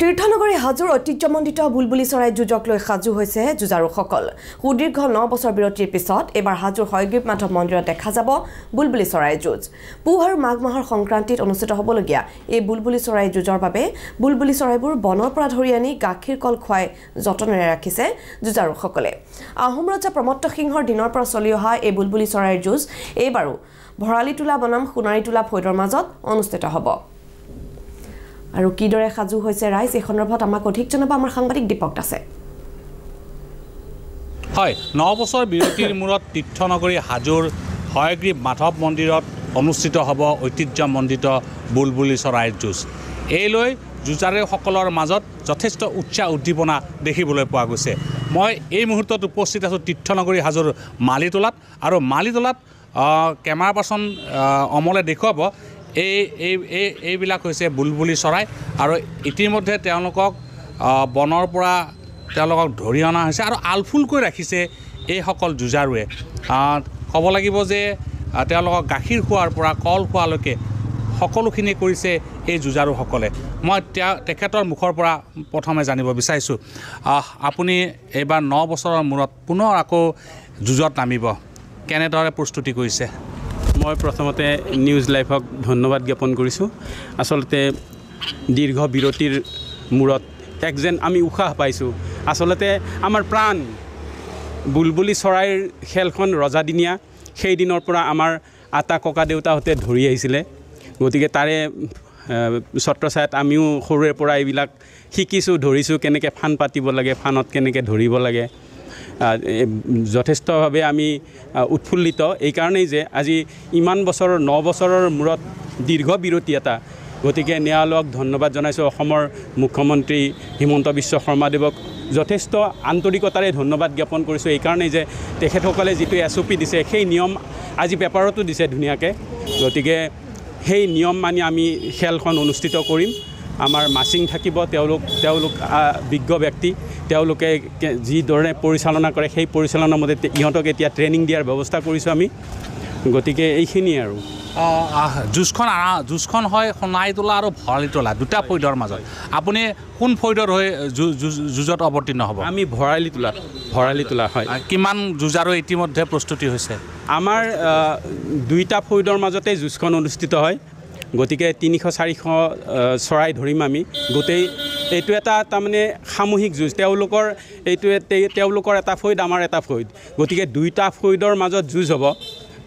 তীৰ্থনগৰী হাজোৰ ঐতিহ্যমণ্ডিত বুলবুলি চৰাই যুঁজক লৈ সাজু হৈছে যুঁজাৰুসকল সুদীৰ্ঘ ন বছৰ বিৰতিৰ পিছত এইবাৰ হাজোৰ হয়গ্ৰীৱ মাধৱ মন্দিৰত দেখা যাব বুলবুলি চৰাই যুঁজ পুহ আৰু মাঘ মাহৰ সংক্ৰান্তিত অনুষ্ঠিত হ'বলগীয়া এই বুলবুলি চৰাই যুঁজৰ বাবে বুলবুলি চৰাইবোৰ বনৰ পৰা ধৰি আনি গাখীৰ কল খুৱাই যতনেৰে ৰাখিছে যুঁজাৰুসকলে আহোম ৰজা প্ৰমত্ত সিংহৰ দিনৰ পৰা চলি অহা এই বুলবুলি চৰাইৰ যুঁজ এইবাৰো ভৰালী তোলা বনাম সোণাৰী তোলা ফৈদৰ মাজত অনুষ্ঠিত হ'ব আৰু কিদৰে সাজু হৈছে ৰাইজ এই সন্দৰ্ভত আমাক অধিক জনাব আমাৰ সাংবাদিক দীপক দাসে হয় ন বছৰ বিৰতিৰ মূৰত তীৰ্থনগৰী হাজোৰ হয়গ্ৰীৱ মাধৱ মন্দিৰত অনুষ্ঠিত হ'ব ঐতিহ্যমণ্ডিত বুলবুলি চৰাইৰ যুঁজ এই লৈ যুঁজাৰুসকলৰ মাজত যথেষ্ট উৎসাহ উদ্দীপনা দেখিবলৈ পোৱা গৈছে মই এই মুহূৰ্তত উপস্থিত আছোঁ তীৰ্থনগৰী হাজোৰ মালিতোলাত আৰু মালিতোলাত কেমেৰা পাৰ্চন অমলে দেখুৱাব এই এই এই এইবিলাক হৈছে বুলবুলি চৰাই আৰু ইতিমধ্যে তেওঁলোকক বনৰ পৰা তেওঁলোকক ধৰি অনা হৈছে আৰু আলফুলকৈ ৰাখিছে এইসকল যুঁজাৰুৱে ক'ব লাগিব যে তেওঁলোকক গাখীৰ খোৱাৰ পৰা কল খোৱালৈকে সকলোখিনি কৰিছে এই যুঁজাৰুসকলে মই তেখেতৰ মুখৰ পৰা প্ৰথমে জানিব বিচাৰিছোঁ আপুনি এইবাৰ ন বছৰৰ মূৰত পুনৰ আকৌ যুঁজত নামিব কেনেদৰে প্ৰস্তুতি কৰিছে মই প্ৰথমতে নিউজ লাইভক ধন্যবাদ জ্ঞাপন কৰিছোঁ আচলতে দীৰ্ঘ বিৰতিৰ মূৰত এক যেন আমি উশাহ পাইছোঁ আচলতে আমাৰ প্ৰাণ বুলবুলি চৰাইৰ খেলখন ৰজাদিনীয়া সেইদিনৰ পৰা আমাৰ আটা ককা দেউতাহঁতে ধৰি আহিছিলে গতিকে তাৰে ছত্ৰ ছাইত আমিও সৰুৰে পৰা এইবিলাক শিকিছোঁ ধৰিছোঁ কেনেকৈ ফান পাতিব লাগে ফানত কেনেকৈ ধৰিব লাগে যথেষ্টভাৱে আমি উৎফুল্লিত এইকাৰণেই যে আজি ইমান বছৰৰ ন বছৰৰ মূৰত দীৰ্ঘ বিৰতি এটা গতিকে ন্যায়ালয়ক ধন্যবাদ জনাইছোঁ অসমৰ মুখ্যমন্ত্ৰী হিমন্ত বিশ্ব শৰ্মাদেৱক যথেষ্ট আন্তৰিকতাৰে ধন্যবাদ জ্ঞাপন কৰিছোঁ এইকাৰণেই যে তেখেতসকলে যিটো এছ অ' পি দিছে সেই নিয়ম আজি পেপাৰতো দিছে ধুনীয়াকৈ গতিকে সেই নিয়ম মানি আমি খেলখন অনুষ্ঠিত কৰিম আমাৰ মাচিং থাকিব তেওঁলোক তেওঁলোক বিজ্ঞ ব্যক্তি তেওঁলোকে যিদৰে পৰিচালনা কৰে সেই পৰিচালনা মতে ইহঁতক এতিয়া ট্ৰেইনিং দিয়াৰ ব্যৱস্থা কৰিছোঁ আমি গতিকে এইখিনিয়ে আৰু যুঁজখন যুঁজখন হয় সোণাই তোলা আৰু ভৰালি তোলা দুটা ফৈদৰ মাজত আপুনি কোন ফৈদৰ হৈ যুঁজত অৱতীৰ্ণ হ'ব আমি ভৰালি তোলাত ভৰালি তোলা হয় কিমান যুঁজ ইতিমধ্যে প্ৰস্তুতি হৈছে আমাৰ দুইটা ফৈদৰ মাজতে যুঁজখন অনুষ্ঠিত হয় গতিকে তিনিশ চাৰিশ চৰাই ধৰিম আমি গোটেই এইটো এটা তাৰমানে সামূহিক যুঁজ তেওঁলোকৰ এইটো তেওঁলোকৰ এটা ফৈদ আমাৰ এটা ফৈদ গতিকে দুইটা ফৈদৰ মাজত যুঁজ হ'ব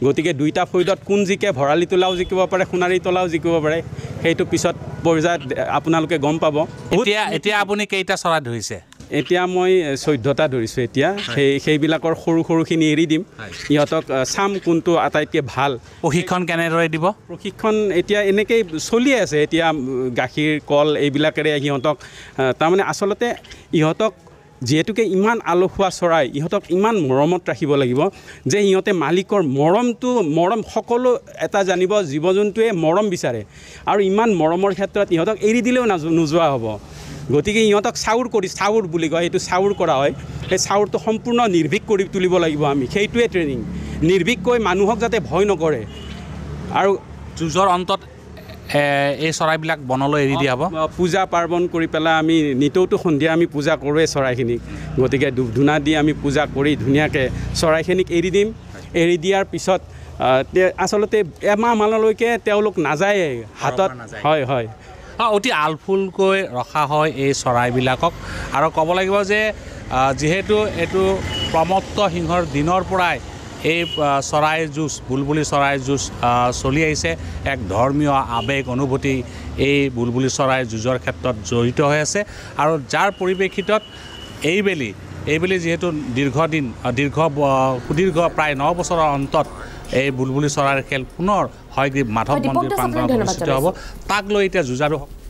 গতিকে দুইটা ফৈদত কোন জিকে ভৰালী তোলাও জিকিব পাৰে সোণাৰী তোলাও জিকিব পাৰে সেইটো পিছত পৰ্যায়ত আপোনালোকে গম পাব এতিয়া এতিয়া আপুনি কেইটা চৰাই ধৰিছে এতিয়া মই চৈধ্যটা ধৰিছোঁ এতিয়া সেই সেইবিলাকৰ সৰু সৰুখিনি এৰি দিম সিহঁতক চাম কোনটো আটাইতকৈ ভাল প্ৰশিক্ষণ কেনেদৰে দিব প্ৰশিক্ষণ এতিয়া এনেকেই চলিয়ে আছে এতিয়া গাখীৰ কল এইবিলাকেৰে সিহঁতক তাৰমানে আচলতে ইহঁতক যিহেতুকে ইমান আলহুৱা চৰাই ইহঁতক ইমান মৰমত ৰাখিব লাগিব যে সিহঁতে মালিকৰ মৰমটো মৰম সকলো এটা জানিব জীৱ জন্তুৱে মৰম বিচাৰে আৰু ইমান মৰমৰ ক্ষেত্ৰত ইহঁতক এৰি দিলেও নাযো নোযোৱা হ'ব গতিকে ইহঁতক চাউৰ কৰি চাউৰ বুলি কয় এইটো চাউৰ কৰা হয় সেই চাউৰটো সম্পূৰ্ণ নিৰ্ভীক কৰি তুলিব লাগিব আমি সেইটোৱে ট্ৰেইনিং নিৰ্ভীককৈ মানুহক যাতে ভয় নকৰে আৰু যুঁজৰ অন্তত এই চৰাইবিলাক বনলৈ এৰি দিয়া হ'ব পূজা পাৰ্বণ কৰি পেলাই আমি নিতৌতো সন্ধিয়া আমি পূজা কৰোঁৱেই চৰাইখিনিক গতিকে ধূপ ধূনা দি আমি পূজা কৰি ধুনীয়াকৈ চৰাইখিনিক এৰি দিম এৰি দিয়াৰ পিছত আচলতে এমাহমানলৈকে তেওঁলোক নাযায়েই হাতত হয় হয় অতি আলফুলকৈ ৰখা হয় এই চৰাইবিলাকক আৰু ক'ব লাগিব যে যিহেতু এইটো প্ৰমত্ত সিংহৰ দিনৰ পৰাই এই চৰাই যুঁজ বুলবুলি চৰাই যুঁজ চলি আহিছে এক ধৰ্মীয় আৱেগ অনুভূতি এই বুলবুলি চৰাই যুঁজৰ ক্ষেত্ৰত জড়িত হৈ আছে আৰু যাৰ পৰিপ্ৰেক্ষিতত এইবেলি এইবেলি যিহেতু দীৰ্ঘদিন দীৰ্ঘ সুদীৰ্ঘ প্ৰায় ন বছৰৰ অন্তত এই বুলবুলি চৰাইৰ খেল পুনৰ হয়গ্ৰীৱ মাধৱ মন্দিৰ প্ৰাংগণত অনুষ্ঠিত হ'ব তাক লৈ এতিয়া যুঁজাৰু